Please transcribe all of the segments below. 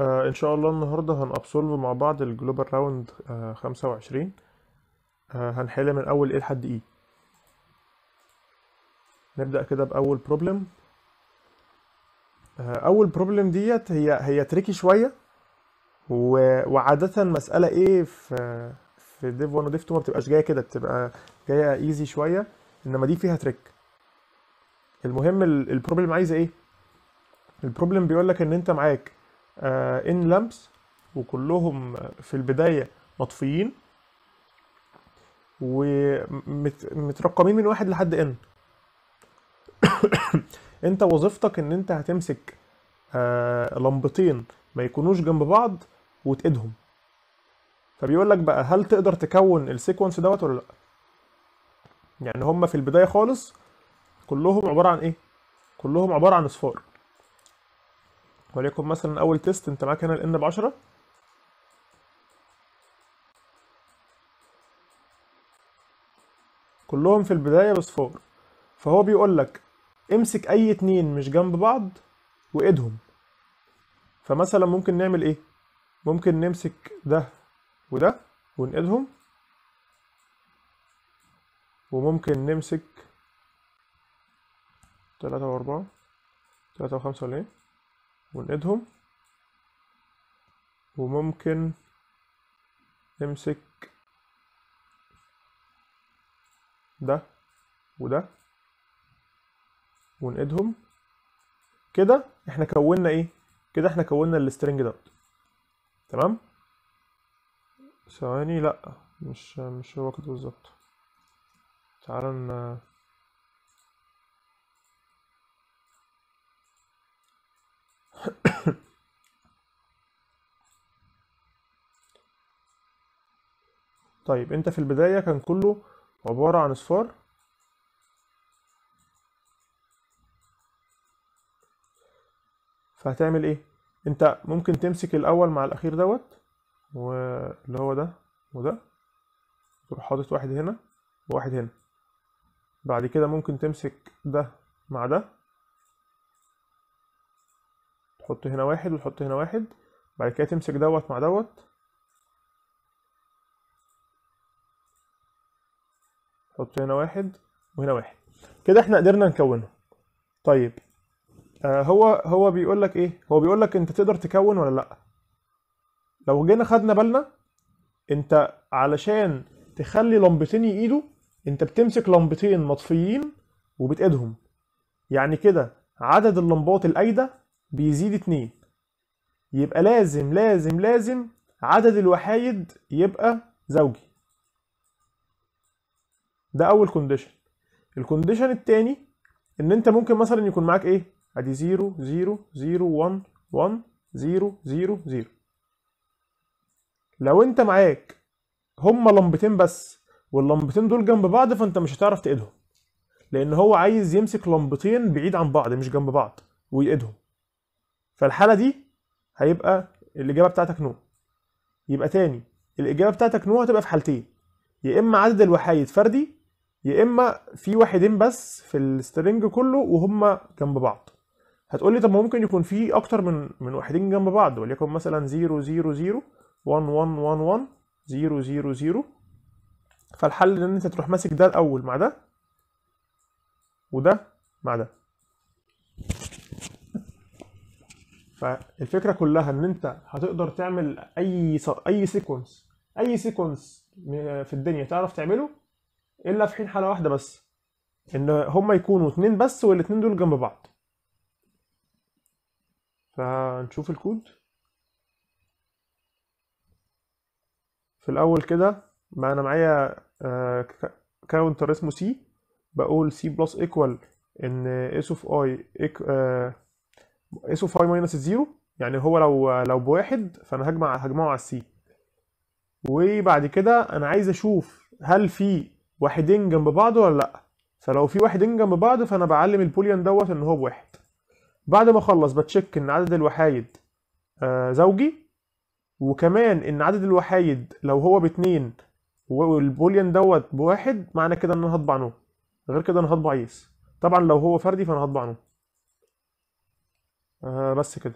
آه ان شاء الله النهارده هنابسولف مع بعض الجلوبال راوند آه 25 آه هنحل من اول ايه لحد ايه نبدا كده باول بروبلم آه اول بروبلم ديت هي هي تريكي شويه وعاده مساله ايه في في ديف 1 وديف 2 ما بتبقاش جايه كده بتبقى جايه ايزي شويه انما دي فيها تريك المهم البروبلم عايزه ايه البروبلم بيقول لك ان انت معاك ان آه، لامبس وكلهم في البدايه مطفيين ومترقمين من واحد لحد ان انت وظيفتك ان انت هتمسك آه، لمبتين ما يكونوش جنب بعض وتقيدهم فبيقول لك بقى هل تقدر تكون السيكونس دوت ولا لا يعني هم في البدايه خالص كلهم عباره عن ايه كلهم عباره عن اصفار وليكن مثلا اول تيست انت معاك هنا الان ب 10 كلهم في البدايه بصفار فهو بيقول لك امسك اي اتنين مش جنب بعض وايدهم فمثلا ممكن نعمل ايه ممكن نمسك ده وده ونقيدهم وممكن نمسك تلاتة وأربعة تلاتة وخمسة ولا ايه ونقيدهم وممكن نمسك ده وده ونقيدهم كده احنا كوننا ايه كده احنا كوننا السترنج دوت تمام ثواني لا مش مش هو كده بالظبط تعالى طيب انت في البداية كان كله عبارة عن اصفار فهتعمل ايه انت ممكن تمسك الاول مع الاخير دوت واللي هو ده وده تروح حاطط واحد هنا وواحد هنا بعد كده ممكن تمسك ده مع ده تحط هنا واحد وتحط هنا واحد بعد كده تمسك دوت مع دوت حط هنا واحد وهنا واحد كده احنا قدرنا نكونه طيب آه هو هو بيقول لك ايه هو بيقول لك انت تقدر تكون ولا لا لو جينا خدنا بالنا انت علشان تخلي لمبتين يقيدوا انت بتمسك لمبتين مطفيين وبتقيدهم يعني كده عدد اللمبات الايده بيزيد اتنين يبقى لازم لازم لازم عدد الوحايد يبقى زوجي ده اول كونديشن الكونديشن التاني ان انت ممكن مثلا يكون معاك ايه ادي 0 0 0 1 1 0 0 0 لو انت معاك هما لمبتين بس واللمبتين دول جنب بعض فانت مش هتعرف تقيدهم لان هو عايز يمسك لمبتين بعيد عن بعض مش جنب بعض ويقيدهم فالحاله دي هيبقى الاجابه بتاعتك نو يبقى تاني الاجابه بتاعتك نو هتبقى في حالتين يا اما عدد الوحايد فردي يا اما في واحدين بس في السترنج كله وهما جنب بعض هتقول لي طب ممكن يكون في اكتر من من واحدين جنب بعض وليكن مثلا 0 0 0 1 1 1 1 0 0 0 فالحل ان انت تروح ماسك ده الاول مع ده وده مع ده فالفكره كلها ان انت هتقدر تعمل اي اي سيكونس اي سيكونس في الدنيا تعرف تعمله الا في حين حاله واحده بس ان هما يكونوا اتنين بس والاتنين دول جنب بعض فنشوف الكود في الاول كده ما انا معايا آه، كاونتر اسمه سي بقول سي بلس ايكوال ان اس اوف اي اس اوف اي ماينس الزيرو يعني هو لو لو بواحد فانا هجمع هجمعه على السي وبعد كده انا عايز اشوف هل في واحدين جنب بعض ولا لا فلو في واحدين جنب بعض فانا بعلم البوليان دوت ان هو بواحد بعد ما اخلص بتشيك ان عدد الوحايد آه زوجي وكمان ان عدد الوحايد لو هو باتنين والبوليان دوت بواحد معنى كده ان انا هطبع نو غير كده انا هطبع يس طبعا لو هو فردي فانا هطبع نو آه بس كده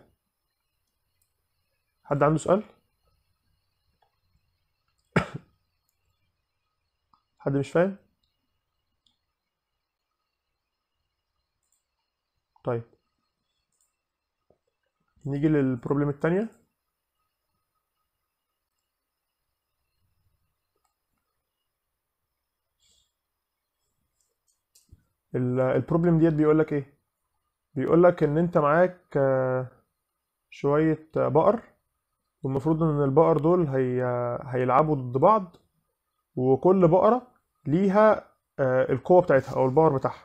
حد عنده سؤال حد مش فاهم طيب نيجي للبروبلم الثانيه البروبلم ديت بيقول لك ايه بيقول لك ان انت معاك آه، شويه آه، بقر والمفروض ان البقر دول هي... هيلعبوا ضد بعض وكل بقره ليها آه، القوه بتاعتها او الباور بتاعها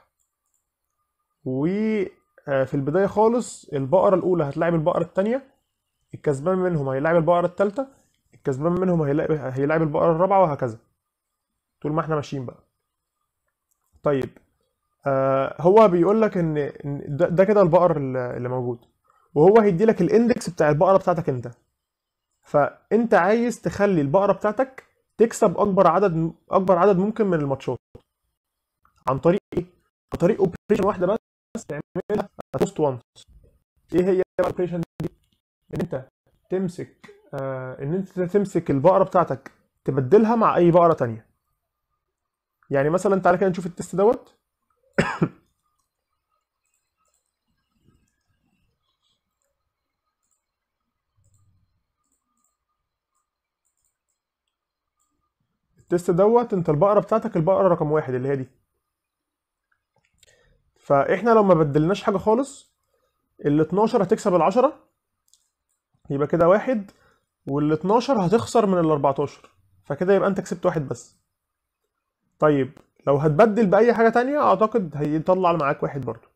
وفي آه، البدايه خالص البقره الاولى هتلاعب البقره الثانيه الكسبان منهم هيلاعب البقره الثالثه الكسبان منهم هيلاعب البقره الرابعه وهكذا طول ما احنا ماشيين بقى طيب آه هو بيقول لك ان ده, ده كده البقر اللي موجود وهو هيدي لك الاندكس بتاع البقره بتاعتك انت فانت عايز تخلي البقره بتاعتك تكسب اكبر عدد اكبر عدد ممكن من الماتشات عن طريق ايه؟ عن طريق اوبريشن واحده بس تعملها بوست وانس ايه هي الاوبريشن دي؟ ان انت تمسك آه ان انت تمسك البقره بتاعتك تبدلها مع اي بقره ثانيه يعني مثلا تعالى كده نشوف التست دوت التست دوت انت البقره بتاعتك البقره رقم واحد اللي هي دي فاحنا لو ما بدلناش حاجه خالص ال 12 هتكسب ال 10 يبقى كده واحد وال 12 هتخسر من ال 14 فكده يبقى انت كسبت واحد بس طيب لو هتبدل باي حاجه تانية اعتقد هيطلع معاك واحد برضو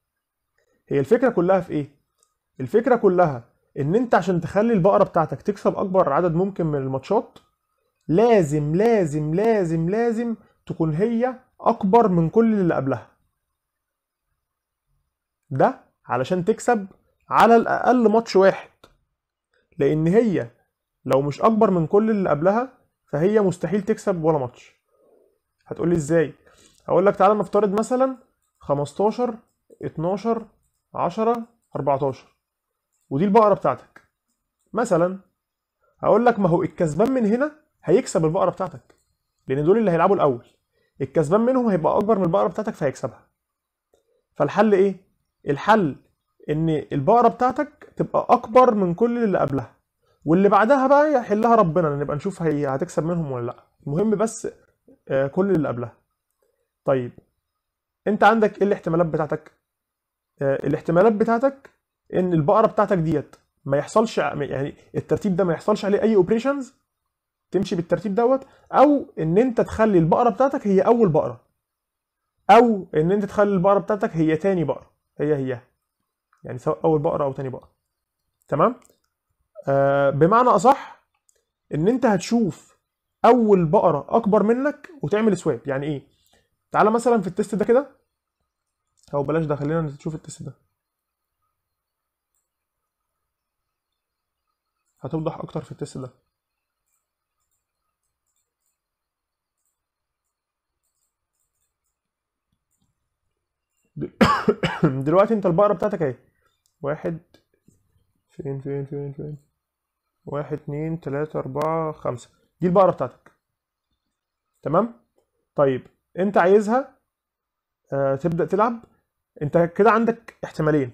هي الفكره كلها في ايه الفكره كلها ان انت عشان تخلي البقره بتاعتك تكسب اكبر عدد ممكن من الماتشات لازم لازم لازم لازم تكون هي أكبر من كل اللي قبلها ده علشان تكسب على الأقل ماتش واحد لأن هي لو مش أكبر من كل اللي قبلها فهي مستحيل تكسب ولا ماتش هتقولي إزاي اقول لك تعالى نفترض مثلا 15 12 10 14 ودي البقرة بتاعتك مثلا اقول لك ما هو الكسبان من هنا هيكسب البقره بتاعتك لان دول اللي هيلعبوا الاول الكسبان منهم هيبقى اكبر من البقره بتاعتك فهيكسبها فالحل ايه الحل ان البقره بتاعتك تبقى اكبر من كل اللي قبلها واللي بعدها بقى يحلها ربنا نبقى نشوف هي هتكسب منهم ولا لا المهم بس آه، كل اللي قبلها طيب انت عندك ايه الاحتمالات بتاعتك آه، الاحتمالات بتاعتك ان البقره بتاعتك ديت ما يحصلش يعني الترتيب ده ما يحصلش عليه اي اوبريشنز تمشي بالترتيب دوت او ان انت تخلي البقره بتاعتك هي اول بقره او ان انت تخلي البقره بتاعتك هي تاني بقره هي هي يعني سواء اول بقره او تاني بقره تمام آه بمعنى اصح ان انت هتشوف اول بقره اكبر منك وتعمل سواب يعني ايه تعالى مثلا في التست ده كده او بلاش ده خلينا نشوف التست ده هتوضح اكتر في التست ده دلوقتي انت البقره بتاعتك اهي واحد فين فين فين فين واحد اتنين تلاتة اربعة خمسة دي البقرة بتاعتك تمام طيب انت عايزها آه تبدأ تلعب انت كده عندك احتمالين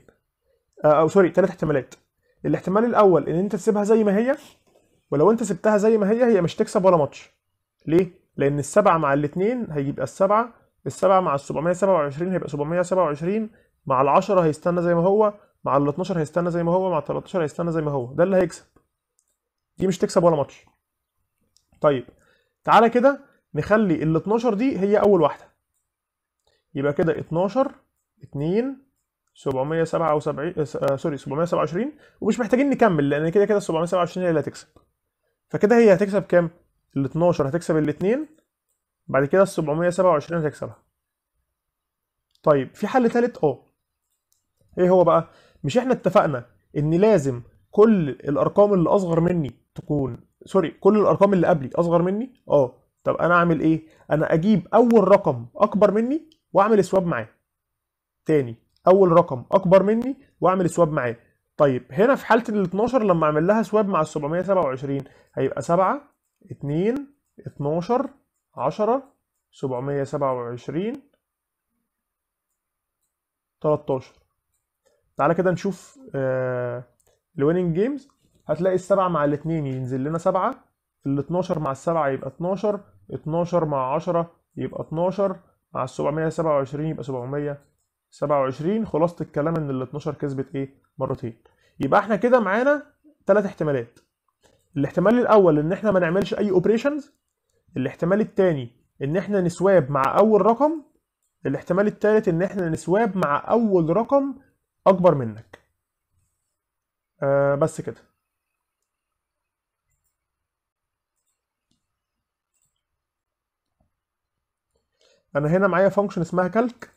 آه او سوري تلات احتمالات الاحتمال الاول ان انت تسيبها زي ما هي ولو انت سبتها زي ما هي هي مش تكسب ولا ماتش ليه لان السبعة مع الاتنين هيبقى السبعة السبعة مع السبعمية سبعة وعشرين هيبقى سبعمية سبعة وعشرين مع ال10 هيستنى زي ما هو مع ال12 هيستنى زي ما هو مع ال13 هيستنى زي ما هو ده اللي هيكسب دي مش تكسب ولا ماتش طيب تعالى كده نخلي ال 12 دي هي اول واحده يبقى كده 12 2 777 سوري 727 ومش محتاجين نكمل لان كده كده 727 هي اللي هتكسب فكده هي هتكسب كام ال 12 هتكسب الاثنين بعد كده ال 727 هتكسبها طيب في حل ثالث اه ايه هو بقى مش احنا اتفقنا ان لازم كل الارقام اللي اصغر مني تكون سوري كل الارقام اللي قبلي اصغر مني اه طب انا اعمل ايه انا اجيب اول رقم اكبر مني واعمل سواب معاه تاني اول رقم اكبر مني واعمل سواب معاه طيب هنا في حاله ال 12 لما اعمل لها سواب مع ال 727 هيبقى 7 2 12 10 727 13 تعالى كده نشوف الويننج آه، جيمز هتلاقي السبعة مع الاثنين ينزل لنا سبعة ال 12 مع السبعة يبقى 12 12 مع 10 يبقى 12 مع ال 727 يبقى 727 خلاصة الكلام ان ال 12 كسبت ايه مرتين يبقى احنا كده معانا ثلاث احتمالات الاحتمال الاول ان احنا ما نعملش اي اوبريشنز الاحتمال الثاني ان احنا نسواب مع اول رقم الاحتمال الثالث ان احنا نسواب مع اول رقم اكبر منك آه، بس كده انا هنا معايا فانكشن اسمها كالك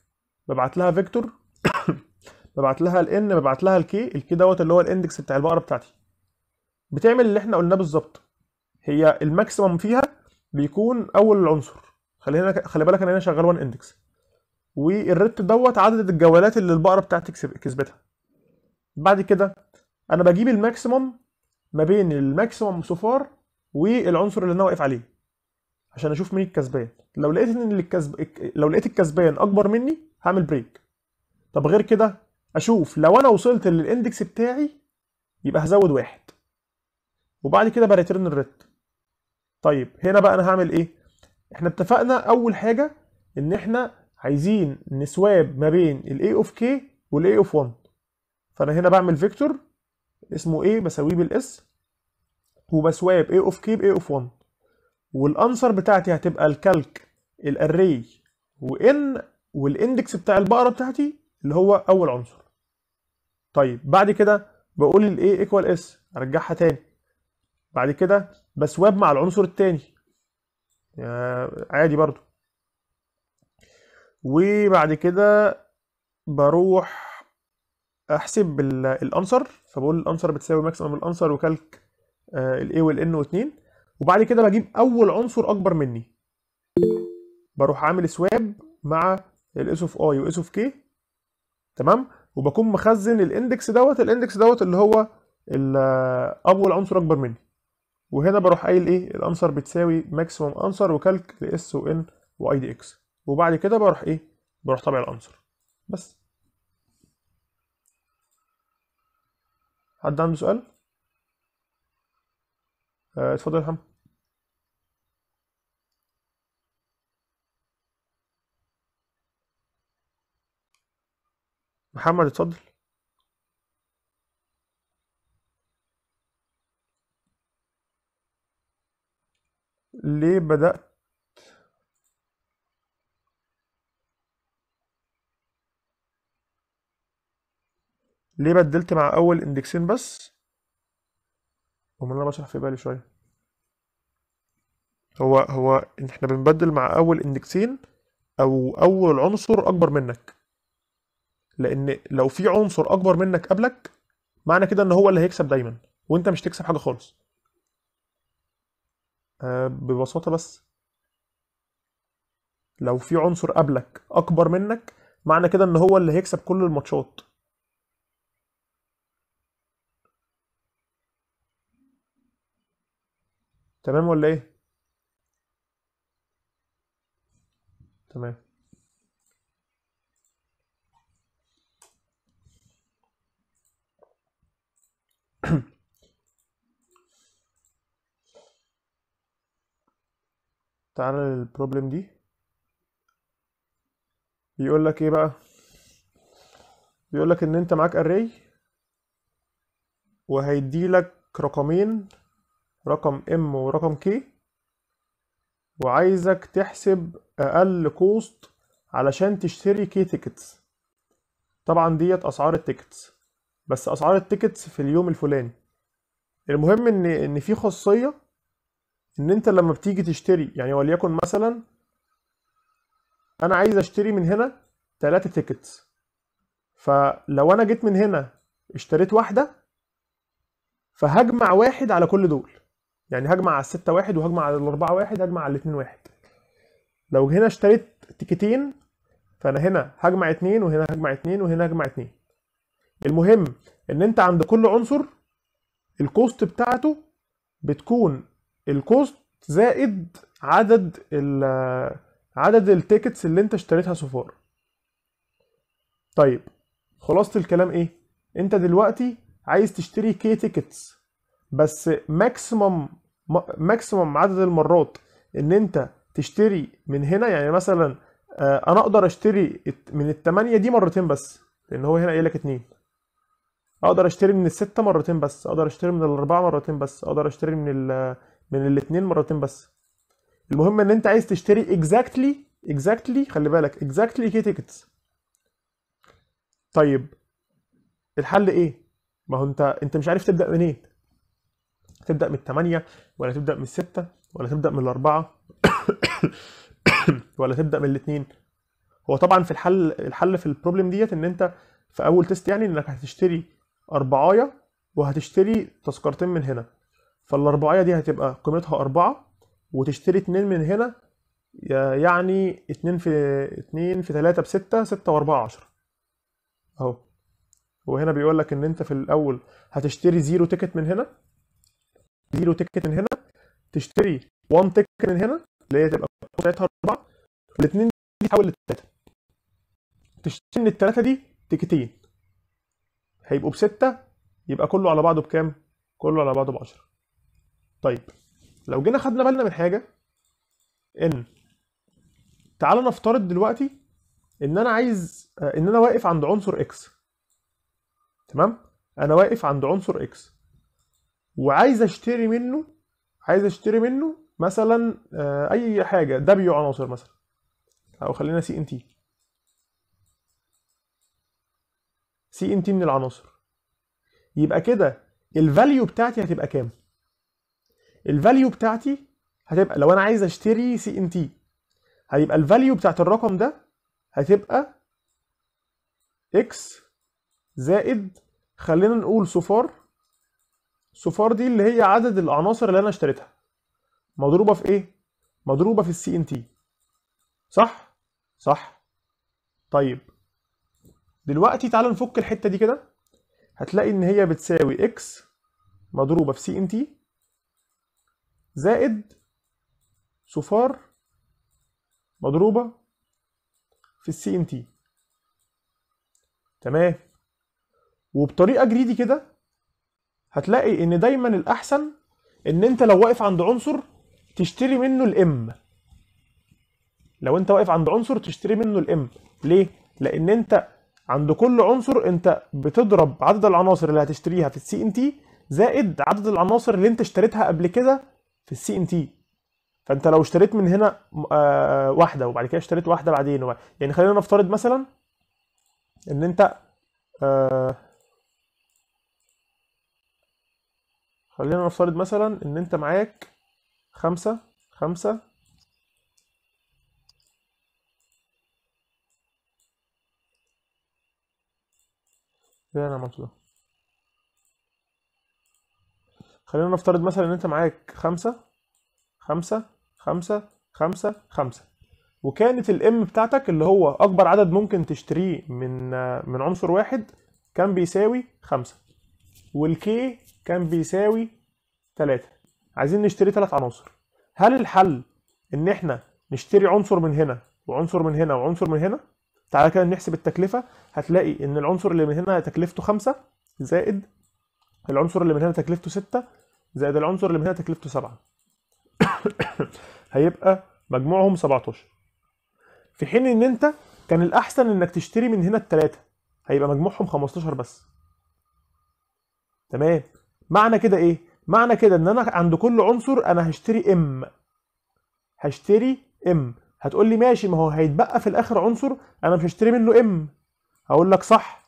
ببعت لها فيكتور ببعت لها الان ببعت لها الكي الكي دوت اللي هو الاندكس بتاع البقره بتاعتي بتعمل اللي احنا قلناه بالظبط هي الماكسيمم فيها بيكون اول العنصر خلينا خلي بالك انا هنا شغال وان اندكس والريت دوت عدد الجولات اللي البقره بتاعتي كسبتها بعد كده انا بجيب الماكسيموم ما بين الماكسيموم سوفار والعنصر اللي انا واقف عليه عشان اشوف مين الكسبان لو لقيت ان الكسب لو لقيت الكسبان اكبر مني هعمل بريك طب غير كده اشوف لو انا وصلت للاندكس بتاعي يبقى هزود واحد وبعد كده بريترن الريت طيب هنا بقى انا هعمل ايه احنا اتفقنا اول حاجه ان احنا عايزين نسواب ما بين الاي اوف كي والاي اوف 1 فانا هنا بعمل فيكتور اسمه ايه بساويه بالاس وبسواب of اوف كي A اوف 1 والانسر بتاعتي هتبقى الكالك الاري وان والاندكس بتاع البقره بتاعتي اللي هو اول عنصر طيب بعد كده بقول A ايكوال اس ارجعها تاني بعد كده بسواب مع العنصر التاني آه، عادي برضو وبعد كده بروح احسب الانسر فبقول الانسر بتساوي ماكسيمم الانسر وكالك آه، الاي والان واثنين وبعد كده بجيب اول عنصر اكبر مني بروح عامل سواب مع الاس اوف اي واس اوف كي تمام وبكون مخزن الاندكس دوت الاندكس دوت اللي هو آه، اول عنصر اكبر مني وهنا بروح قايل ايه الانسر بتساوي ماكسيمم انسر وكالك لاس وان واي دي اكس وبعد كده بروح ايه بروح طبع الانصر بس حد عنده سؤال آه، اتفضل يا محمد محمد اتفضل ليه بدأت ليه بدلت مع اول اندكسين بس امال انا بشرح في بالي شويه هو هو احنا بنبدل مع اول اندكسين او اول عنصر اكبر منك لان لو في عنصر اكبر منك قبلك معنى كده ان هو اللي هيكسب دايما وانت مش تكسب حاجه خالص أه ببساطه بس لو في عنصر قبلك اكبر منك معنى كده ان هو اللي هيكسب كل الماتشات تمام ولا ايه تمام تعالى للبروبلم دي بيقول لك ايه بقى بيقول لك ان انت معاك array وهيدي لك رقمين رقم ام ورقم كي وعايزك تحسب اقل كوست علشان تشتري كي تيكتس طبعا ديت اسعار التيكتس بس اسعار التيكتس في اليوم الفلاني المهم ان ان في خاصيه ان انت لما بتيجي تشتري يعني وليكن مثلا انا عايز اشتري من هنا تلاتة تيكتس فلو انا جيت من هنا اشتريت واحده فهجمع واحد على كل دول يعني هجمع على الستة واحد وهجمع على الأربعة واحد هجمع على الاتنين واحد لو هنا اشتريت تيكتين فأنا هنا هجمع اتنين وهنا هجمع اتنين وهنا هجمع اتنين المهم إن أنت عند كل عنصر الكوست بتاعته بتكون الكوست زائد عدد ال عدد التيكتس اللي انت اشتريتها سفار طيب خلاصة الكلام ايه انت دلوقتي عايز تشتري كي تيكتس بس ماكسيمم ماكسيمم عدد المرات ان انت تشتري من هنا يعني مثلا آه، انا اقدر اشتري من الثمانيه دي مرتين بس لان هو هنا قايل لك اتنين اقدر اشتري من الستة مرتين بس اقدر اشتري من الاربعة مرتين بس اقدر اشتري من الـ من الاتنين مرتين بس المهم ان انت عايز تشتري exactly exactly خلي بالك اكزاكتلي كي تيكتس طيب الحل ايه ما هو انت انت مش عارف تبدا منين إيه؟ تبدا من الثمانية ولا تبدا من الستة ولا تبدا من الاربعة ولا تبدا من الاثنين هو طبعا في الحل الحل في البروبلم ديت ان انت في اول تيست يعني انك هتشتري اربعايه وهتشتري تذكرتين من هنا فالاربعايه دي هتبقى قيمتها اربعة وتشتري اتنين من هنا يعني اتنين في اتنين في تلاتة بستة ستة واربعة عشر اهو وهنا بيقول لك ان انت في الاول هتشتري زيرو تيكت من هنا تجيله تيكت من هنا تشتري 1 تيكت من هنا اللي هي تبقى بتاعتها 4 الاثنين دي تحول لثلاثه تشتري من الثلاثه دي تيكتين هيبقوا بسته يبقى كله على بعضه بكام؟ كله على بعضه ب 10 طيب لو جينا خدنا بالنا من حاجه ان تعالى نفترض دلوقتي ان انا عايز ان انا واقف عند عنصر اكس تمام انا واقف عند عنصر اكس وعايز اشتري منه عايز اشتري منه مثلا آه، اي حاجه دبليو عناصر مثلا او خلينا سي ان تي سي ان تي من العناصر يبقى كده الفاليو بتاعتي هتبقى كام الفاليو بتاعتي هتبقى لو انا عايز اشتري سي ان تي هيبقى الفاليو بتاعت الرقم ده هتبقى اكس زائد خلينا نقول صفار صفار دي اللي هي عدد العناصر اللي انا اشتريتها مضروبه في ايه مضروبه في السي ان تي صح صح طيب دلوقتي تعالى نفك الحته دي كده هتلاقي ان هي بتساوي اكس مضروبه في سي ان تي زائد صفار مضروبه في السي ان تي تمام وبطريقه جريدي كده هتلاقي ان دايما الاحسن ان انت لو واقف عند عنصر تشتري منه الام لو انت واقف عند عنصر تشتري منه الام ليه لان انت عند كل عنصر انت بتضرب عدد العناصر اللي هتشتريها في السي ان تي زائد عدد العناصر اللي انت اشتريتها قبل كده في السي ان تي فانت لو اشتريت من هنا آه، واحده وبعد كده اشتريت واحده بعدين يعني خلينا نفترض مثلا ان انت آه، خلينا نفترض مثلا ان انت معاك خمسة خمسة ايه انا عملته ده خلينا نفترض مثلا ان انت معاك خمسة خمسة خمسة خمسة خمسة وكانت الام بتاعتك اللي هو اكبر عدد ممكن تشتريه من من عنصر واحد كان بيساوي خمسة والكي كان بيساوي 3 عايزين نشتري 3 عناصر هل الحل ان احنا نشتري عنصر من هنا وعنصر من هنا وعنصر من هنا تعالى كده نحسب التكلفه هتلاقي ان العنصر اللي من هنا تكلفته 5 زائد العنصر اللي من هنا تكلفته 6 زائد العنصر اللي من هنا تكلفته 7 هيبقى مجموعهم 17 في حين ان انت كان الاحسن انك تشتري من هنا الثلاثه هيبقى مجموعهم 15 بس تمام معنى كده ايه معنى كده ان انا عند كل عنصر انا هشتري ام هشتري ام هتقول لي ماشي ما هو هيتبقى في الاخر عنصر انا مش هشتري منه ام هقول لك صح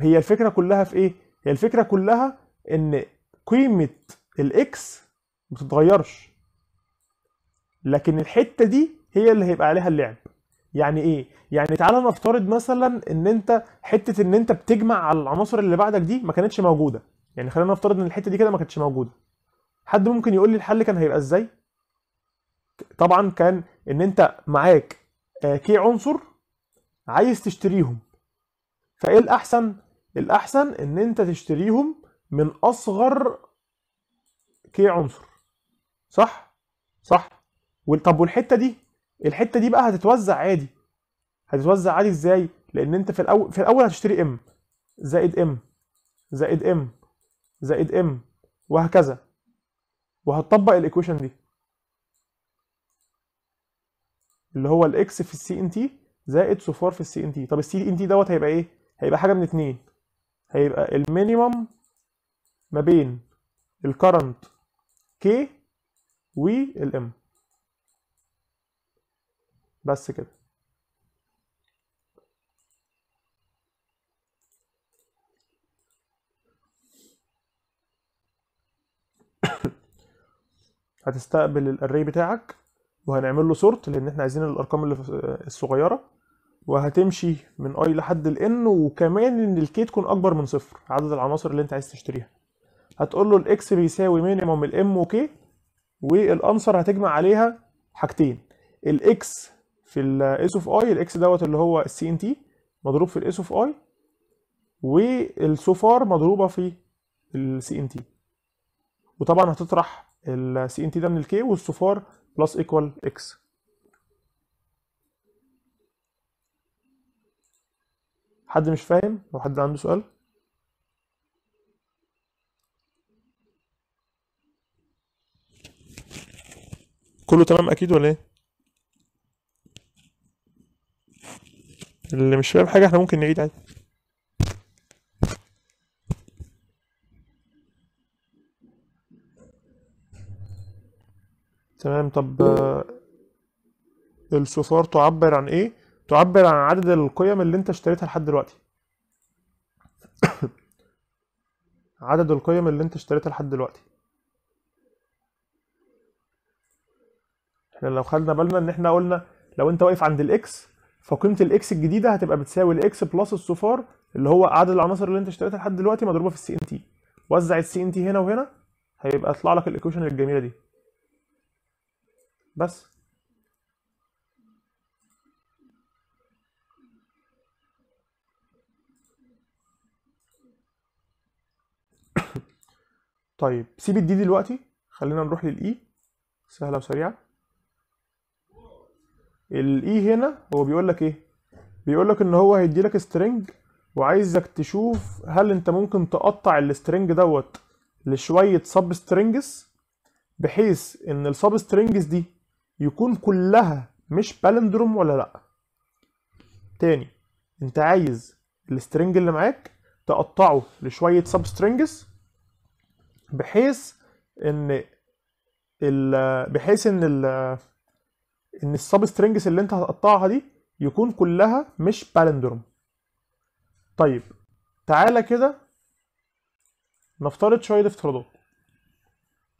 هي الفكره كلها في ايه هي الفكره كلها ان قيمه الاكس ما بتتغيرش لكن الحته دي هي اللي هيبقى عليها اللعب يعني ايه يعني تعالى نفترض مثلا ان انت حته ان انت بتجمع على العناصر اللي بعدك دي ما كانتش موجوده يعني خلينا نفترض ان الحته دي كده ما كانتش موجوده حد ممكن يقول لي الحل كان هيبقى ازاي طبعا كان ان انت معاك آه، كي عنصر عايز تشتريهم فايه الاحسن الاحسن ان انت تشتريهم من اصغر كي عنصر صح صح طب والحته دي الحته دي بقى هتتوزع عادي هتتوزع عادي ازاي لان انت في الاول في الاول هتشتري ام زائد ام زائد ام زائد ام وهكذا وهتطبق الايكويشن دي اللي هو الاكس في السي ان تي زائد صفار في السي ان تي طب السي ان تي دوت هيبقى ايه هيبقى حاجه من اتنين هيبقى المينيمم ما بين الكرنت كي والام بس كده هتستقبل الاري بتاعك وهنعمل له سورت لان احنا عايزين الارقام اللي الصغيره وهتمشي من اي لحد الان وكمان ان الكي تكون اكبر من صفر عدد العناصر اللي انت عايز تشتريها هتقول له الاكس بيساوي مينيموم الام وكي والانصر هتجمع عليها حاجتين الاكس في الاس اوف اي الاكس دوت اللي هو السي ان تي مضروب في الاس اوف اي والسوفار مضروبه في السي ان تي وطبعا هتطرح السي ان تي ده من الكي والصفار بلس ايكوال اكس حد مش فاهم لو حد عنده سؤال كله تمام اكيد ولا ايه اللي مش فاهم حاجه احنا ممكن نعيد عادي تمام طب آه، الصفار تعبر عن ايه تعبر عن عدد القيم اللي انت اشتريتها لحد دلوقتي عدد القيم اللي انت اشتريتها لحد دلوقتي احنا لو خدنا بالنا ان احنا قلنا لو انت واقف عند الاكس فقيمه الاكس الجديده هتبقى بتساوي الاكس بلس الصفار اللي هو عدد العناصر اللي انت اشتريتها لحد دلوقتي مضروبه في السي ان تي وزع السي ان تي هنا وهنا هيبقى يطلع لك الايكويشن الجميله دي بس طيب سيب الدي دلوقتي خلينا نروح للاي سهله وسريعه الاي هنا هو بيقول لك ايه بيقول لك ان هو هيدي لك سترنج وعايزك تشوف هل انت ممكن تقطع السترنج دوت لشويه سب سترنجز بحيث ان السب سترنجز دي يكون كلها مش بالندروم ولا لا تاني انت عايز السترنج اللي معاك تقطعه لشويه سب سترنجز بحيث ان ال بحيث ان ال ان السب سترنجز اللي انت هتقطعها دي يكون كلها مش بالندروم طيب تعالى كده نفترض شويه افتراضات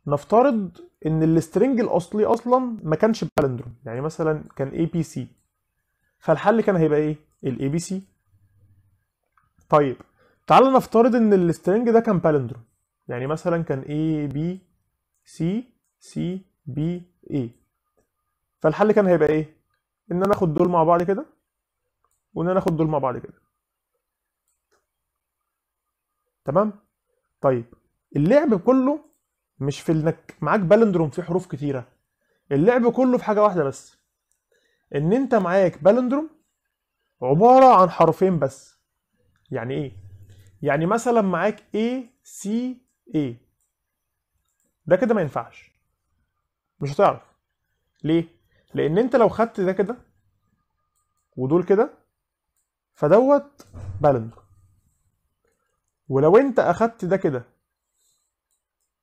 نفترض ان السترنج الاصلي اصلا ما كانش بالندروم يعني مثلا كان اي بي سي فالحل كان هيبقى ايه الاي بي سي طيب تعالى نفترض ان السترنج ده كان بالندروم يعني مثلا كان اي بي سي سي بي اي فالحل كان هيبقى ايه ان انا اخد دول مع بعض كده وان انا اخد دول مع بعض كده تمام طيب اللعب كله مش في انك معاك بالندروم في حروف كتيره اللعب كله في حاجه واحده بس ان انت معاك بالندروم عباره عن حرفين بس يعني ايه يعني مثلا معاك A C A ده كده ما ينفعش مش هتعرف ليه لان انت لو خدت ده كده ودول كده فدوت بالندروم ولو انت اخدت ده كده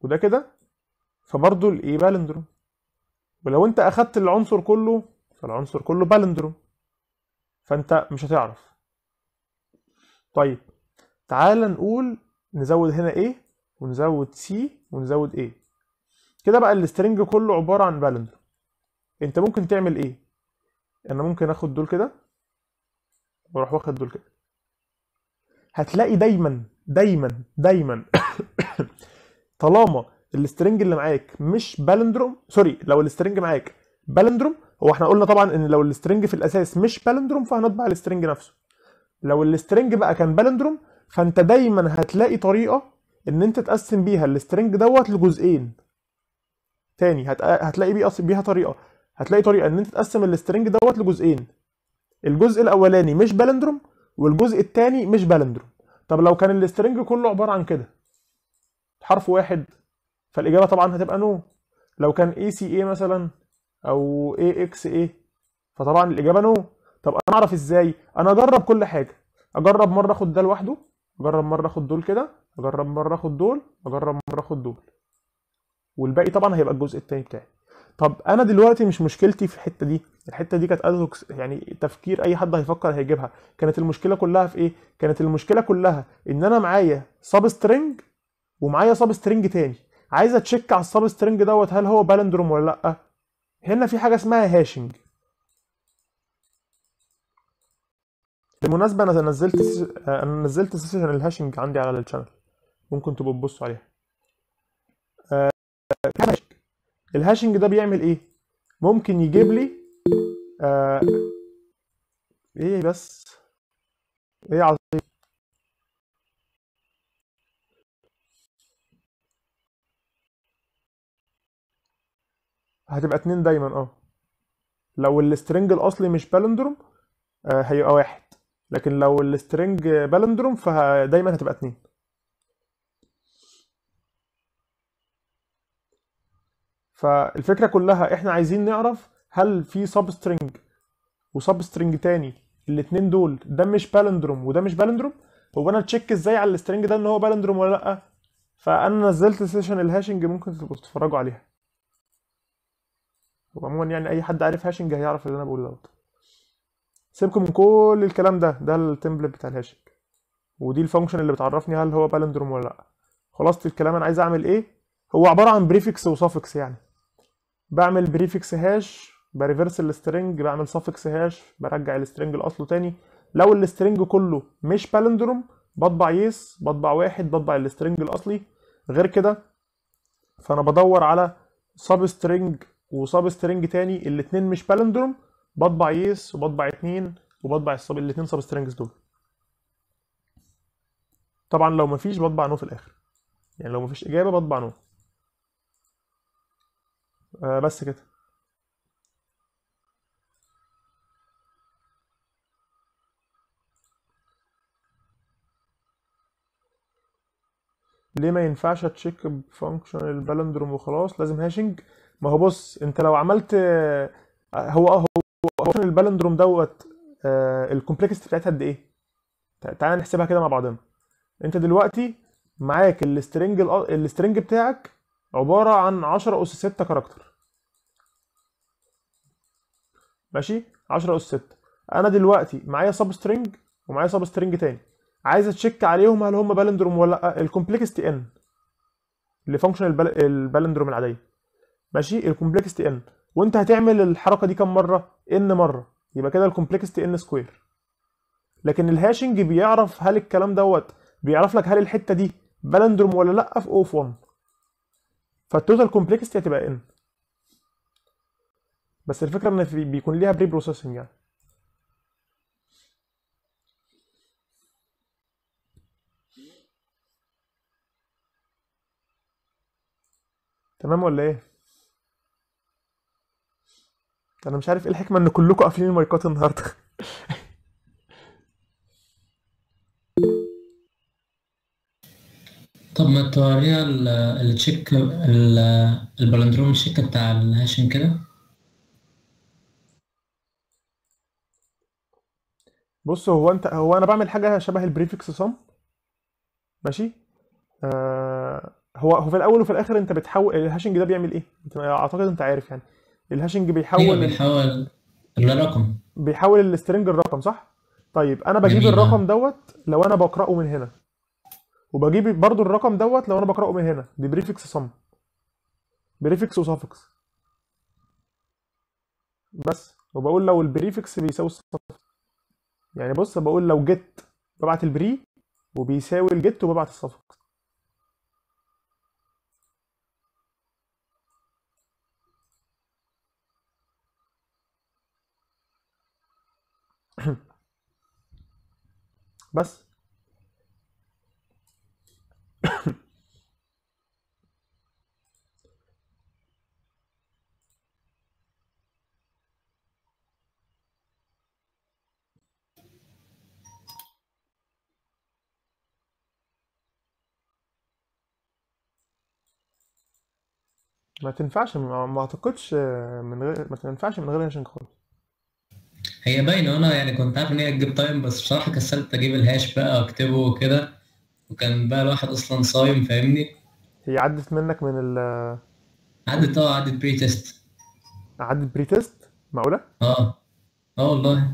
وده كده فبرضه الايه بالندروم ولو انت اخدت العنصر كله فالعنصر كله بالندروم فانت مش هتعرف طيب تعال نقول نزود هنا ايه ونزود سي ونزود ايه كده بقى السترنج كله عبارة عن بالندروم انت ممكن تعمل ايه انا ممكن اخد دول كده واروح واخد دول كده هتلاقي دايما دايما دايما طالما السترنج اللي معاك مش بالندروم سوري لو السترنج معاك بالندروم هو احنا قلنا طبعا ان لو السترنج في الاساس مش بالندروم فهنطبع السترنج نفسه لو السترنج بقى كان بالندروم فانت دايما هتلاقي طريقه ان انت تقسم بيها السترنج دوت لجزئين تاني هتلاقي بيها بيها طريقه هتلاقي طريقه ان انت تقسم السترنج دوت لجزئين الجزء الاولاني مش بالندروم والجزء الثاني مش بالندروم طب لو كان السترنج كله عباره عن كده حرف واحد فالاجابه طبعا هتبقى نو لو كان اي سي اي مثلا او اي اكس اي فطبعا الاجابه نو طب انا اعرف ازاي انا اجرب كل حاجه اجرب مره اخد ده لوحده اجرب مره اخد دول كده اجرب مره اخد دول اجرب مره اخد دول والباقي طبعا هيبقى الجزء التاني بتاعي طب انا دلوقتي مش مشكلتي في الحته دي الحته دي كانت ادوكس يعني تفكير اي حد هيفكر هيجيبها كانت المشكله كلها في ايه كانت المشكله كلها ان انا معايا سب سترينج ومعايا سب سترنج تاني عايز اتشيك على السب سترنج دوت هل هو بالندروم ولا لا هنا في حاجه اسمها هاشنج بالمناسبه انا نزلت آه، انا نزلت سيشن الهاشنج عندي على الشانل ممكن تبقوا تبصوا عليها آه، الهاشنج ده بيعمل ايه ممكن يجيب لي آه، ايه بس ايه هتبقى اتنين دايما اه لو السترنج الاصلي مش بالندروم آه، هيبقى واحد لكن لو السترنج بالندروم فدايما هتبقى اتنين فالفكره كلها احنا عايزين نعرف هل في سب سترنج وسب سترنج تاني الاثنين دول ده مش بالندروم وده مش بالندروم هو انا تشيك ازاي على السترنج ده ان هو بالندروم ولا لا فانا نزلت سيشن الهاشنج ممكن تبقوا تتفرجوا عليها وعموما يعني اي حد عارف هاشنج هيعرف اللي انا بقوله دوت سيبكم من كل الكلام ده ده التمبلت بتاع الهاشنج ودي الفانكشن اللي بتعرفني هل هو بالندروم ولا لا خلاصه الكلام انا عايز اعمل ايه هو عباره عن بريفكس وسافكس يعني بعمل بريفكس هاش بريفرس السترنج بعمل سافكس هاش برجع السترنج لاصله تاني لو السترنج كله مش بالندروم بطبع يس بطبع واحد بطبع السترنج الاصلي غير كده فانا بدور على سب سترنج وصاب سترنج تاني الاثنين مش بالندروم بطبع يس وبطبع اتنين وبطبع الصاب الاثنين صاب سترنجز دول طبعا لو مفيش بطبع نو في الاخر يعني لو مفيش اجابه بطبع نو آه بس كده ليه ما ينفعش اتشيك بفانكشن البالندروم وخلاص لازم هاشنج ما هو بص انت لو عملت هو هو, هو البالندروم دوت آه، الكومبلكستي بتاعتها قد ايه تعال نحسبها كده مع بعضنا انت دلوقتي معاك السترنج السترنج بتاعك عباره عن 10 اس 6 كاركتر ماشي 10 اس 6 انا دلوقتي معايا سب سترنج ومعايا سب سترنج تاني عايز اتشيك عليهم هل هم بالندروم ولا لا الكومبلكستي ان لفانكشن البالندروم العاديه ماشي الكومبلكستي ان وانت هتعمل الحركه دي كام مره ان مره يبقى كده الكومبلكستي ان سكوير لكن الهاشنج بيعرف هل الكلام دوت بيعرف لك هل الحته دي بالندروم ولا لا في اوف 1 فالتوتال كومبلكستي هتبقى ان بس الفكره ان بيكون ليها بري بروسيسنج يعني تمام ولا ايه انا مش عارف ايه الحكمه ان كلكم قافلين المايكات النهارده طب ما توريها التشيك البلندروم الشيك بتاع الهاشم كده بص هو انت هو انا بعمل حاجه شبه البريفكس صم ماشي آه هو هو في الاول وفي الاخر انت بتحول الهاشنج ده بيعمل ايه اعتقد انت عارف يعني الهاشنج بيحول ايوه بيحول الرقم بيحول السترنج الرقم صح؟ طيب انا بجيب جميل. آه. الرقم دوت لو انا بقراه من هنا وبجيب برضو الرقم دوت لو انا بقراه من هنا دي بريفكس صم بريفكس وسافكس بس وبقول لو البريفكس بيساوي السافكس يعني بص بقول لو جيت ببعت البري وبيساوي الجيت وببعت السافكس بس ما تنفعش ما اعتقدش آه، من غير ما تنفعش من غير هاشنج خالص هي باينه انا يعني كنت عارف ان هي تجيب تايم بس بصراحه كسلت اجيب الهاش بقى واكتبه وكده وكان بقى الواحد اصلا صايم فاهمني هي عدت منك من ال عدت اه عدت بري تيست عدت بري تيست معقوله اه اه والله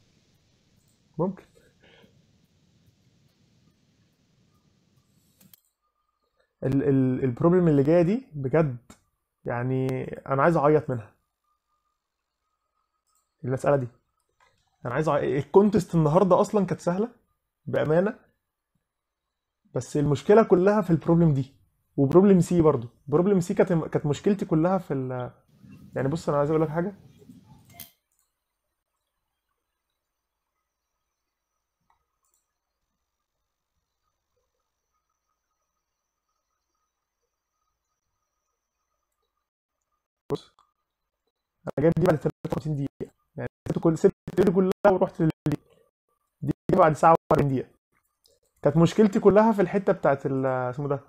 ممكن ال ال البروبلم اللي جايه دي بجد يعني انا عايز اعيط منها المساله دي انا عايز الكونتست النهارده اصلا كانت سهله بامانه بس المشكله كلها في البروبلم دي وبروبلم سي برضو بروبلم سي كانت كانت مشكلتي كلها في ال... يعني بص انا عايز اقول لك حاجه بص انا جايب دي بعد 53 دقيقه كل ست كلها ورحت للدي دي بعد ساعه و40 دقيقه كانت مشكلتي كلها في الحته بتاعت اسمه ده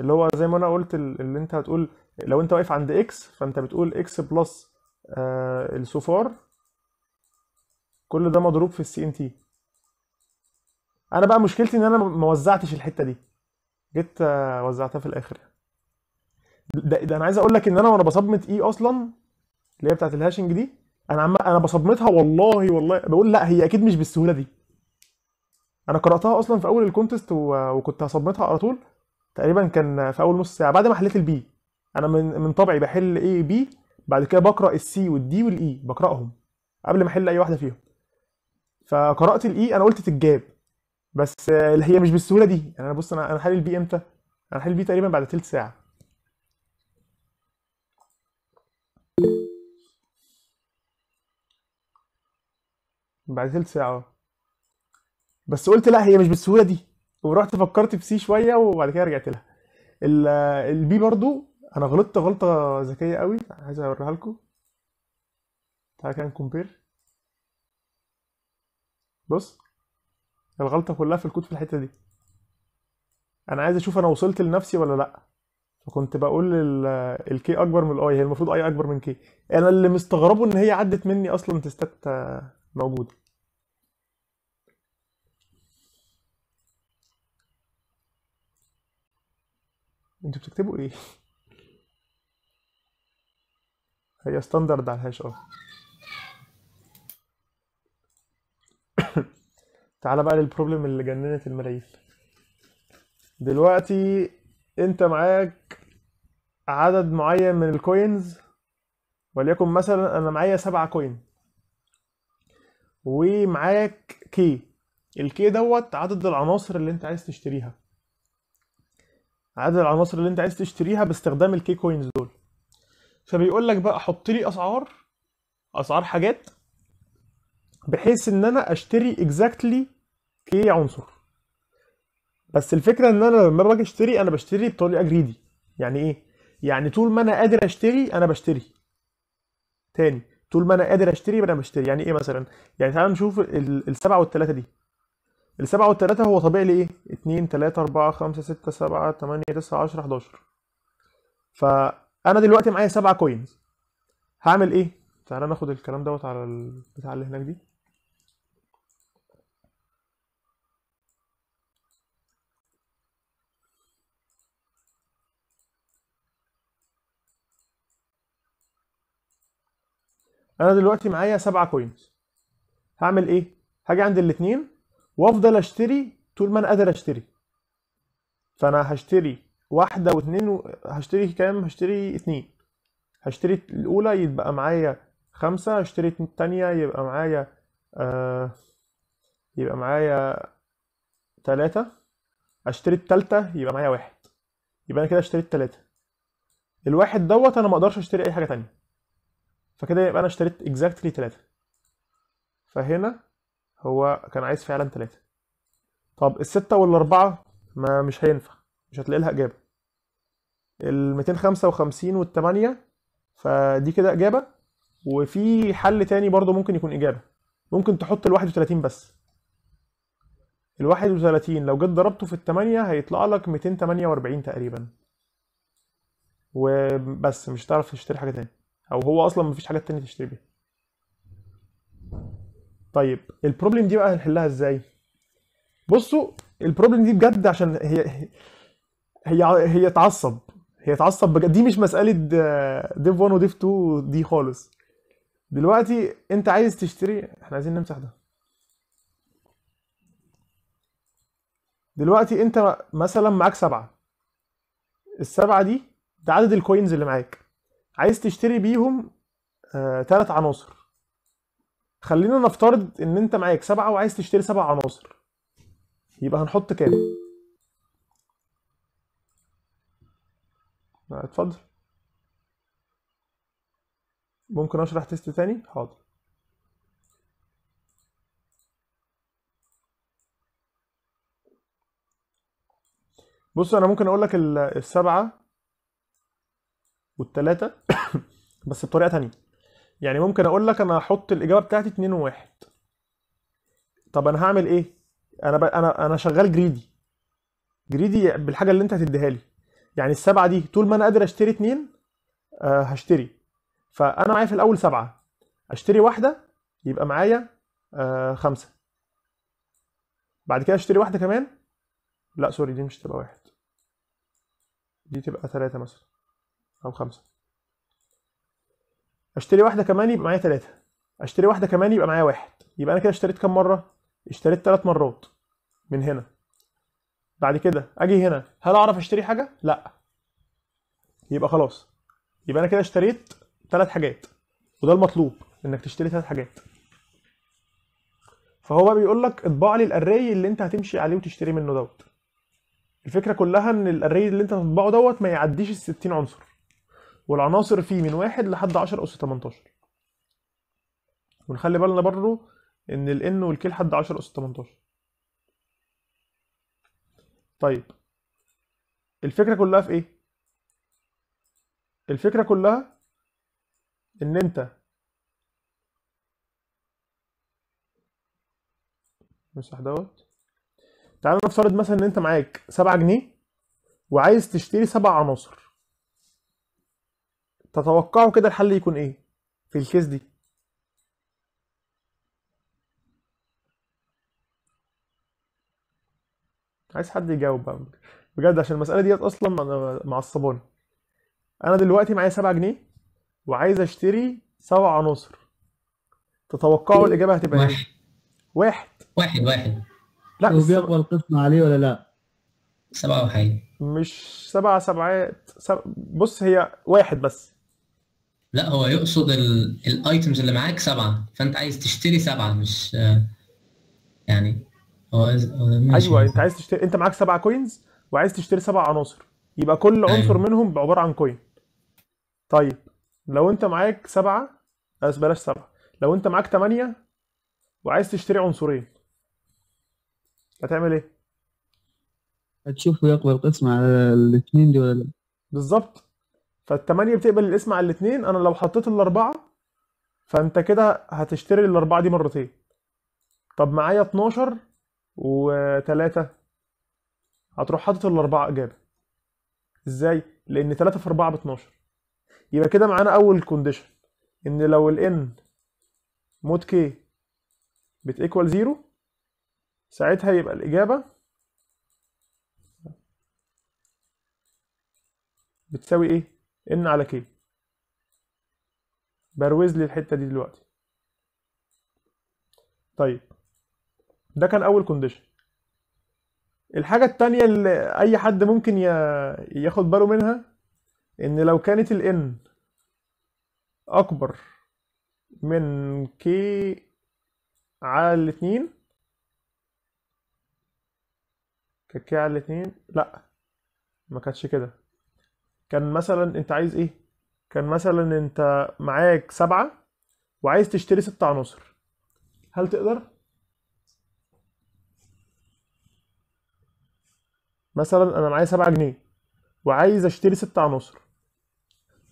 اللي هو زي ما انا قلت اللي انت هتقول لو انت واقف عند اكس فانت بتقول اكس بلس آه السوفار كل ده مضروب في السي ان تي انا بقى مشكلتي ان انا ما وزعتش الحته دي جيت آه وزعتها في الاخر ده, ده انا عايز اقول لك ان انا وانا بصمت اي e اصلا اللي هي بتاعت الهاشنج دي انا عم انا بصدمتها والله والله بقول لا هي اكيد مش بالسهوله دي انا قراتها اصلا في اول الكونتست و... وكنت هصدمتها على طول تقريبا كان في اول نص ساعه بعد ما حليت البي انا من من طبعي بحل اي بي بعد كده بقرا السي والدي والاي e. بقراهم قبل ما احل اي واحده فيهم فقرات الاي e. انا قلت تتجاب بس هي مش بالسهوله دي يعني انا بص انا انا حل البي امتى انا حل البي تقريبا بعد ثلث ساعه بعد تلت ساعه بس قلت لا هي مش بالسهوله دي ورحت فكرت في سي شويه وبعد كده رجعت لها البي برضو انا غلطت غلطه ذكيه قوي عايز اوريها لكم تعالى كده كومبير بص الغلطه كلها في الكود في الحته دي انا عايز اشوف انا وصلت لنفسي ولا لا فكنت بقول الكي اكبر من الاي هي المفروض اي اكبر من كي انا اللي مستغربه ان هي عدت مني اصلا تستات موجوده انتوا بتكتبوا ايه هي ستاندرد على الهاش اه تعالى بقى للبروبلم اللي جننت المرايل دلوقتي انت معاك عدد معين من الكوينز وليكن مثلا انا معايا سبعة كوين ومعاك كي الكي دوت عدد العناصر اللي انت عايز تشتريها عدد العناصر اللي انت عايز تشتريها باستخدام الكي كوينز دول فبيقول لك بقى حط لي اسعار اسعار حاجات بحيث ان انا اشتري اكزاكتلي كي عنصر بس الفكره ان انا لما باجي اشتري انا بشتري بطريقه جريدي يعني ايه يعني طول ما انا قادر اشتري انا بشتري تاني طول ما انا قادر اشتري انا بشتري يعني ايه مثلا يعني تعال نشوف السبعه والثلاثه دي ال 7 وال 3 هو طبيعي ليه 2 3 4 5 6 7 8 9 10 11 فانا دلوقتي معايا 7 كوينز هعمل ايه؟ تعالى ناخد الكلام دوت على البتاع اللي هناك دي انا دلوقتي معايا 7 كوينز هعمل ايه؟ هاجي عند الاثنين وافضل اشتري طول ما انا قادر اشتري فانا هشتري واحدة واثنين و... هشتري كام هشتري اتنين هشتري الاولى يبقى معايا خمسة هشتري التانية يبقى معايا آه يبقى معايا تلاتة اشتري التالتة يبقى معايا واحد يبقى انا كده اشتريت تلاتة الواحد دوت انا مقدرش اشتري اي حاجة تانية فكده يبقى انا اشتريت اكزاكتلي تلاتة فهنا هو كان عايز فعلا ثلاثة طب الستة والأربعة ما مش هينفع مش هتلاقي لها إجابة ال 255 والتمانية فدي كده إجابة وفي حل تاني برضه ممكن يكون إجابة ممكن تحط ال 31 بس ال 31 لو جيت ضربته في التمانية هيطلع لك 248 تقريبا وبس مش هتعرف تشتري حاجة تاني أو هو أصلا مفيش حاجات تانية تشتري بيها طيب البروبلم دي بقى هنحلها ازاي بصوا البروبلم دي بجد عشان هي هي هي تعصب هي تعصب بجد دي مش مساله ديف 1 وديف 2 دي خالص دلوقتي انت عايز تشتري احنا عايزين نمسح ده دلوقتي انت مثلا معاك سبعه السبعه دي ده عدد الكوينز اللي معاك عايز تشتري بيهم ثلاث آه، عناصر خلينا نفترض ان انت معاك سبعه وعايز تشتري سبع عناصر يبقى هنحط كام اتفضل ممكن اشرح تيست تاني حاضر بص انا ممكن اقول لك السبعه والثلاثه بس بطريقه تانية يعني ممكن اقول لك انا هحط الاجابه بتاعتي 2 و1 طب انا هعمل ايه انا ب... انا انا شغال جريدي جريدي بالحاجه اللي انت هتديها لي يعني السبعه دي طول ما انا قادر اشتري 2 آه هشتري فانا معايا في الاول سبعه اشتري واحده يبقى معايا آه خمسه بعد كده اشتري واحده كمان لا سوري دي مش تبقى واحد دي تبقى ثلاثه مثلا او خمسه اشتري واحده كمان يبقى معايا ثلاثه اشتري واحده كمان يبقى معايا واحد يبقى انا كده اشتريت كام مره اشتريت ثلاث مرات من هنا بعد كده اجي هنا هل اعرف اشتري حاجه لا يبقى خلاص يبقى انا كده اشتريت ثلاث حاجات وده المطلوب انك تشتري ثلاث حاجات فهو بقى بيقول لك اطبع لي الاري اللي انت هتمشي عليه وتشتري منه دوت الفكره كلها ان الاري اللي انت هتطبعه دوت ما يعديش ال 60 عنصر والعناصر فيه من واحد لحد 10 أس 18 ونخلي بالنا برضو إن n وال k لحد 10 أس 18 طيب الفكرة كلها في إيه؟ الفكرة كلها إن أنت مسح دوت تعال نفترض مثلا ان انت معاك 7 جنيه وعايز تشتري سبع عناصر تتوقعوا كده الحل يكون ايه في الكيس دي عايز حد يجاوب بقى بجد عشان المساله ديت اصلا معصباني انا دلوقتي معايا 7 جنيه وعايز اشتري سبع عناصر تتوقعوا الاجابه هتبقى ايه واحد واحد واحد لا هو وبيقوى القسم عليه ولا لا سبعة وحاجة مش سبعة سبعات سب... بص هي واحد بس لا هو يقصد الايتمز اللي معاك سبعه فانت عايز تشتري سبعه مش يعني هو ايوه انت عايز تشتري انت معاك سبعه كوينز وعايز تشتري سبع عناصر يبقى كل أيوة. عنصر أيوة. منهم عباره عن كوين طيب لو انت معاك سبعه بس بلاش سبعه لو انت معاك ثمانيه وعايز تشتري عنصرين هتعمل ايه؟ هتشوف يقبل قسم على الاثنين دي ولا لا بالظبط فالتمانية بتقبل القسمة على الاثنين انا لو حطيت الاربعة فانت كده هتشتري الاربعة دي مرتين طب معايا 12 و3 هتروح حاطط الاربعة اجابة ازاي؟ لان 3 في 4 ب 12 يبقى كده معانا اول كونديشن ان لو ال n مود k بتيكوال 0 ساعتها يبقى الاجابه بتساوي ايه ان على كي بروز لي الحته دي دلوقتي طيب ده كان اول كونديشن الحاجه الثانيه اللي اي حد ممكن ياخد باله منها ان لو كانت الان اكبر من كي على الاثنين كانت كي على الاثنين لا ما كانتش كده كان مثلا انت عايز ايه كان مثلا انت معاك سبعة وعايز تشتري ستة عناصر هل تقدر مثلا انا معايا سبعة جنيه وعايز اشتري ستة عناصر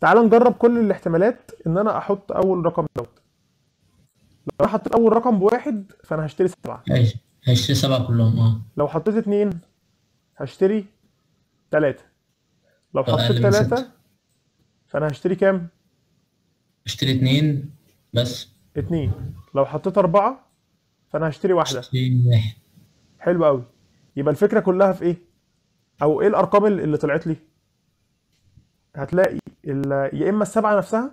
تعال نجرب كل الاحتمالات ان انا احط اول رقم دوت لو انا حطيت اول رقم بواحد فانا هشتري سبعة هشتري سبعة كلهم اه لو حطيت اتنين هشتري تلاتة لو حطيت ثلاثة فأنا هشتري كام؟ اشتري اثنين بس اثنين لو حطيت أربعة فأنا هشتري واحدة اشتري واحد حلو قوي يبقى الفكرة كلها في إيه؟ أو إيه الأرقام اللي طلعت لي؟ هتلاقي يا إما السبعة نفسها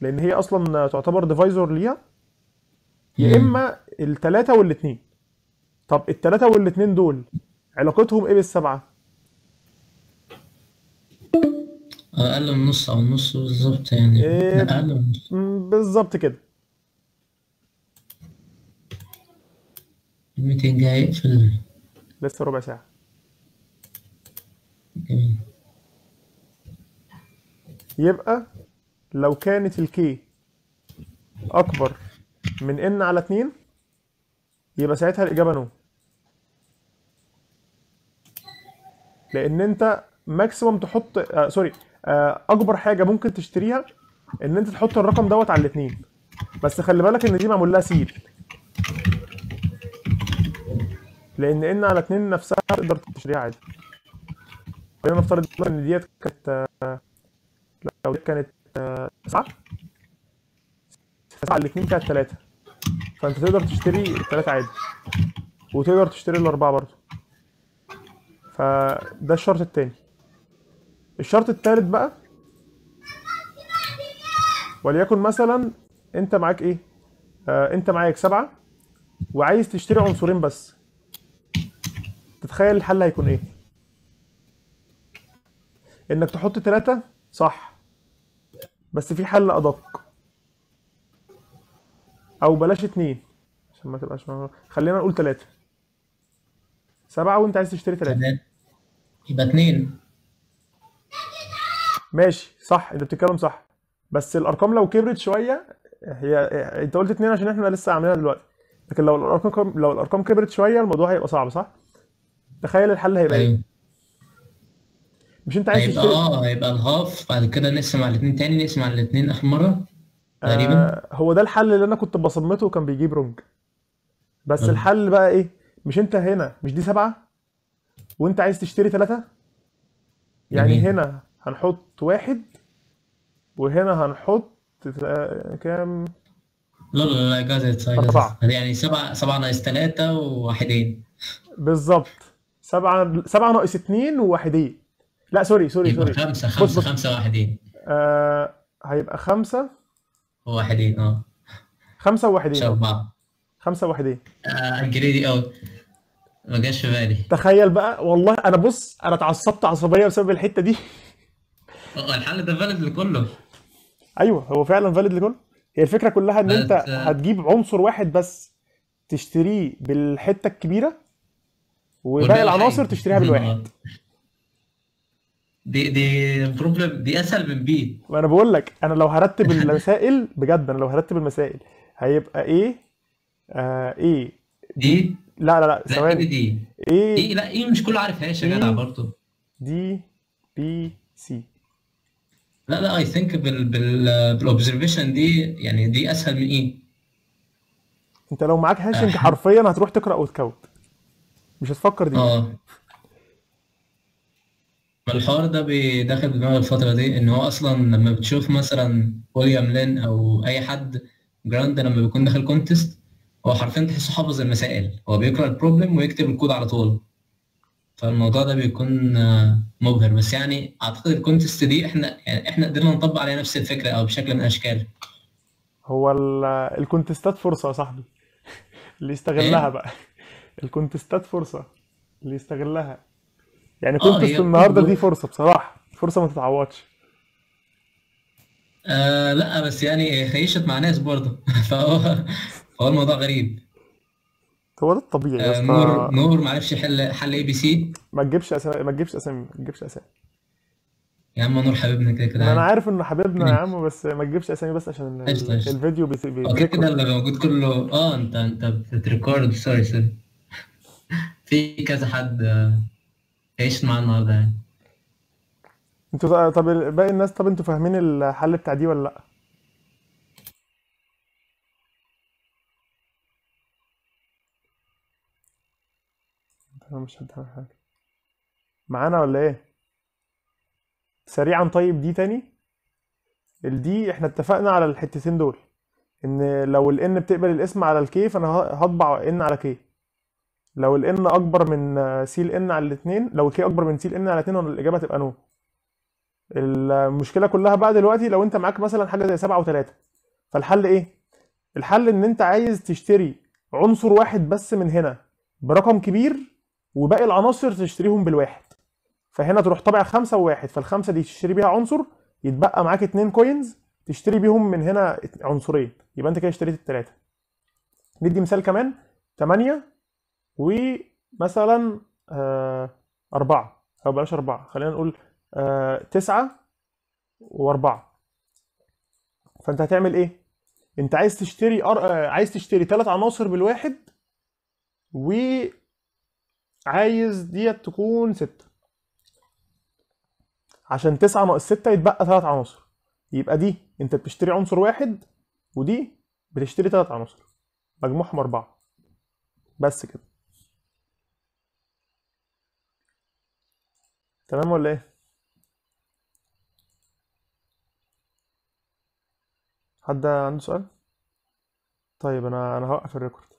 لأن هي أصلا تعتبر ديفايزور ليها يا إما الثلاثة والاثنين طب الثلاثة والاثنين دول علاقتهم إيه بالسبعة؟ اقل من نص او نص بالظبط يعني إيه اقل من نص بالظبط كده في ال... لسه ربع ساعة جميل يبقى لو كانت الكي أكبر من n على 2 يبقى ساعتها الإجابة نو لأن أنت ماكسيموم تحط آه سوري آه، اكبر حاجه ممكن تشتريها ان انت تحط الرقم دوت على الاثنين بس خلي بالك ان دي معمول لها سيل لان ان على اتنين نفسها تقدر تشتريها عادي خلينا نفترض ان ديت كانت آه، لو ديت كانت آه، تسعة تسعة الاتنين كانت تلاتة فانت تقدر تشتري التلاتة عادي وتقدر تشتري الاربعة برضو فده الشرط التاني الشرط الثالث بقى وليكن مثلا انت معاك ايه آه انت معاك سبعة وعايز تشتري عنصرين بس تتخيل الحل هيكون ايه انك تحط ثلاثة صح بس في حل ادق او بلاش اتنين عشان ما تبقاش معنا. خلينا نقول ثلاثة سبعة وانت عايز تشتري ثلاثة يبقى اتنين ماشي صح انت بتتكلم صح بس الارقام لو كبرت شويه هي انت قلت اتنين عشان احنا لسه عاملينها دلوقتي لكن لو الارقام لو الارقام كبرت شويه الموضوع هيبقى صعب صح؟ تخيل الحل هيبقى ايه؟ أيوه. مش انت عايز هيبقى اه هيبقى الهاف بعد كده نقسم على الاثنين تاني نقسم على الاثنين اخر مره تقريبا آه هو ده الحل اللي انا كنت بصمته وكان بيجيب رونج بس أه. الحل بقى ايه؟ مش انت هنا مش دي سبعه وانت عايز تشتري ثلاثه؟ يعني جميل. هنا هنحط واحد وهنا هنحط كام لا لا لا جات ات أربعة يعني سبعة سبعة ناقص ثلاثة وواحدين بالظبط سبعة سبعة ناقص اثنين وواحدين لا سوري سوري سوري خمسة خمسة بص بص. خمسة واحدين آه هيبقى خمسة وواحدين اه خمسة وواحدين أربعة خمسة وواحدين آه جريدي أوي ما جاش في بالي تخيل بقى والله أنا بص أنا اتعصبت عصبية بسبب الحتة دي اه، الحل ده فاليد لكله ايوه هو فعلا فاليد لكله هي الفكره كلها ان انت هتجيب عنصر واحد بس تشتريه بالحته الكبيره وباقي العناصر تشتريها بالواحد دي دي بروبلم دي اسهل من بي ما انا بقول لك انا لو هرتب المسائل بجد انا لو هرتب المسائل هيبقى ايه آه e؟ ايه دي لا لا لا ثواني دي ايه دي e، لا ايه مش كله عارفهاش يا جدع برضه دي بي سي لا لا اي ثينك بالاوبزرفيشن دي يعني دي اسهل من ايه انت لو معاك هاشنج آه. حرفيا هتروح تقرا وتكوت مش هتفكر دي اه ما الحوار ده بيدخل دماغي الفترة دي ان هو اصلا لما بتشوف مثلا ويليام لين او اي حد جراند لما بيكون داخل كونتست هو حرفيا تحسه حافظ المسائل هو بيقرا البروبلم ويكتب الكود على طول فالموضوع ده بيكون آه، مبهر بس يعني اعتقد الكونتست دي احنا يعني احنا قدرنا نطبق عليها نفس الفكره او بشكل من الاشكال هو الكونتستات فرصه يا صاحبي اللي يستغلها إيه؟ بقى الكونتستات فرصه اللي يستغلها يعني كونتست آه، النهارده دي فرصه بصراحه فرصه ما تتعوضش آه لا بس يعني خيشت مع ناس برضه فهو فهو الموضوع غريب هو ده الطبيعي يا آه، مور اسطى مور ما عرفش يحل حل اي بي سي ما تجيبش اسامي ما تجيبش اسامي ما تجيبش اسامي يا عم نور حبيبنا كده كده انا عارف انه حبيبنا يا عم بس ما تجيبش اسامي بس عشان قشطة قشطة الفيديو بيس- هو كده كده اللي موجود كله اه انت انت بتريكورد سوري سوري في كذا حد آه، عيش عشت معاه النهارده يعني انتوا طب باقي الناس طب انتوا فاهمين الحل بتاع دي ولا لا انا مش هتعمل حاجه معانا ولا ايه سريعا طيب دي تاني الدي احنا اتفقنا على الحتتين دول ان لو الان بتقبل الاسم على الكي فانا هطبع ان على كي لو الان اكبر من سي الان على الاثنين لو الكي اكبر من سي الان على الاثنين الاجابه تبقى نو المشكله كلها بقى دلوقتي لو انت معاك مثلا حاجه زي 7 و3 فالحل ايه الحل ان انت عايز تشتري عنصر واحد بس من هنا برقم كبير وباقي العناصر تشتريهم بالواحد فهنا تروح طابع خمسه وواحد فالخمسه دي تشتري بيها عنصر يتبقى معاك اتنين كوينز تشتري بيهم من هنا عنصرين يبقى انت كده اشتريت التلاته ندي مثال كمان تمانية ومثلا آه او بلاش أربعة خلينا نقول آه، تسعة وأربعة فانت هتعمل ايه؟ انت عايز تشتري أر... آه، عايز تشتري ثلاث عناصر بالواحد و عايز ديت تكون ستة عشان تسعة ناقص ستة يتبقى ثلاث عناصر يبقى دي انت بتشتري عنصر واحد ودي بتشتري ثلاث عناصر مجموعهم أربعة بس كده تمام ولا ايه؟ حد عنده سؤال؟ طيب انا انا هوقف الريكورد